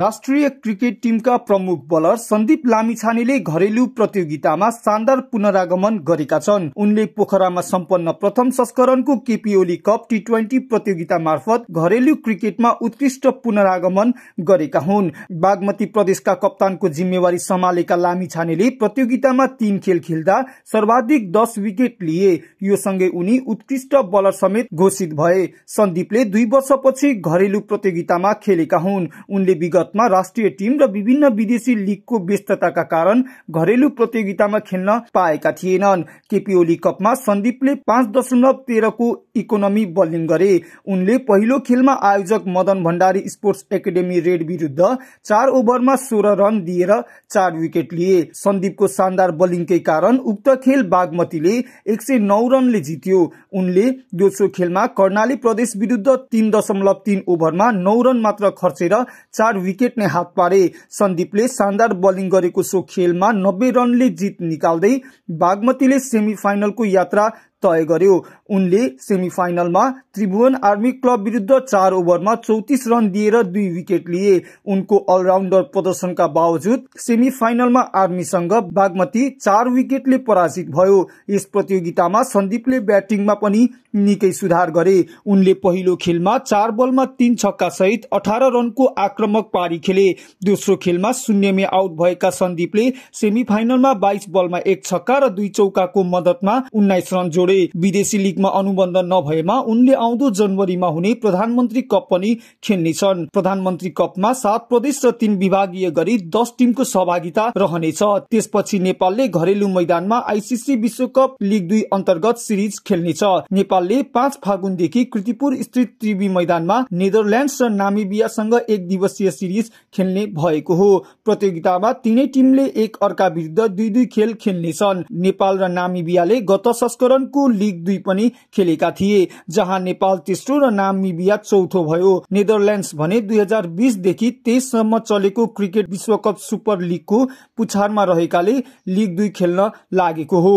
राष्ट्रिय क्रिकेट टिमका प्रमुख बलर सन्दीप लामिछानेले घरेलु प्रतियोगितामा शानदार पुनरागमन गरेका छन् उनले पोखरामा सम्पन्न प्रथम संस्करणको K P Oli cup T twenty प्रतियोगिता मार्फत घरेलु क्रिकेटमा उत्कृष्ट पुनरागमन गरेका हुन् बागमती प्रदेशका कप्तानको जिम्मेवारी सम्हालेका लामिछानेले प्रतियोगितामा तीन खेल खेल्दा सर्वाधिक दस विकेट लिए यो सँगै उनी उत्कृष्ट बलर समेत घोषित भए सन्दीपले दुई वर्षपछि घरेलु प्रतियोगितामा खेलेका हुन् उनले विगत भारतमा राष्ट्रिय टिम र विभिन्न विदेशी लिगको व्यस्तताका कारण घरेलु प्रतियोगितामा खेल्न पाएका थिएनन् केपी ओली कपमा सन्दीपले पाँच दशमलव तेह्रको इकोनोमी बलिङ गरे उनले पहिलो खेलमा आयोजक Madan Bhandari sports academy red विरुद्ध चार ओभरमा सोह्र रन दिएर चार विकेट लिए सन्दीपको शानदार बलिङकै कारण उक्त खेल बागमतीले एक सय नौ रनले जित्यो उनले दोस्रो खेलमा कर्णाली प्रदेश विरुद्ध तीन दशमलव तीन ओभरमा नौ रन मात्र खर्चेर चार विकेट विकेट नै हात पारे सन्दीपले शानदार बलिङ गरेको सो खेलमा नब्बे रनले जित निकाल्दै बागमतीले सेमी फाइनलको यात्रा तय गर्यो उनले सेमी फाइनलमा त्रिभुवन आर्मी क्लब विरुद्ध चार ओभरमा चौतिस रन दिएर दुई विकेट लिए उनको अलराउन्डर प्रदर्शनका बावजुद सेमी फाइनलमा आर्मीसँग बागमती चार विकेटले पराजित भयो यस प्रतियोगितामा सन्दीपले ब्याटिङमा पनि निकै सुधार गरे उनले पहिलो खेलमा चार बलमा तीन छक्का सहित अठार रनको आक्रमक पारी खेले दोस्रो खेलमा शून्यमै आउट भएका सन्दीपले सेमी फाइनलमा बाइस बलमा एक छक्का र दुई चौकाको मदतमा उन्नाइस रन जोडे गर्दै विदेशी लिगमा अनुबन्ध नभएमा उनले आउँदो जनवरीमा हुने प्रधानमन्त्री कप पनि खेल्नेछन् प्रधानमन्त्री कपमा सात प्रदेश र तीन विभागीय गरी दस टिमको सहभागिता रहनेछ त्यसपछि नेपालले घरेलु मैदानमा आइसिसी विश्वकप लिग दुई अन्तर्गत सिरिज खेल्नेछ नेपालले पाँच फागुनदेखि कृतिपुर स्थित त्रिवी मैदानमा नेदरल्याण्ड्स र नामिबियासँग एक दिवसीय सिरिज खेल्ने भएको हो प्रतियोगितामा तीनै टिमले एक अर्का विरुद्ध दुई दुई खेल खेल्नेछन् नेपाल र नामिबियाले गत संस्करण को लिग दुई पनि खेलेका थिए जहाँ नेपाल तेस्रो र नामिबिया चौथो भयो नेदरल्यान्ड्स भने दुई हजार बिसदेखि तेइससम्म चलेको क्रिकेट विश्वकप सुपर लिगको पुछारमा रहेकाले लिग दुई खेल्न लागेको हो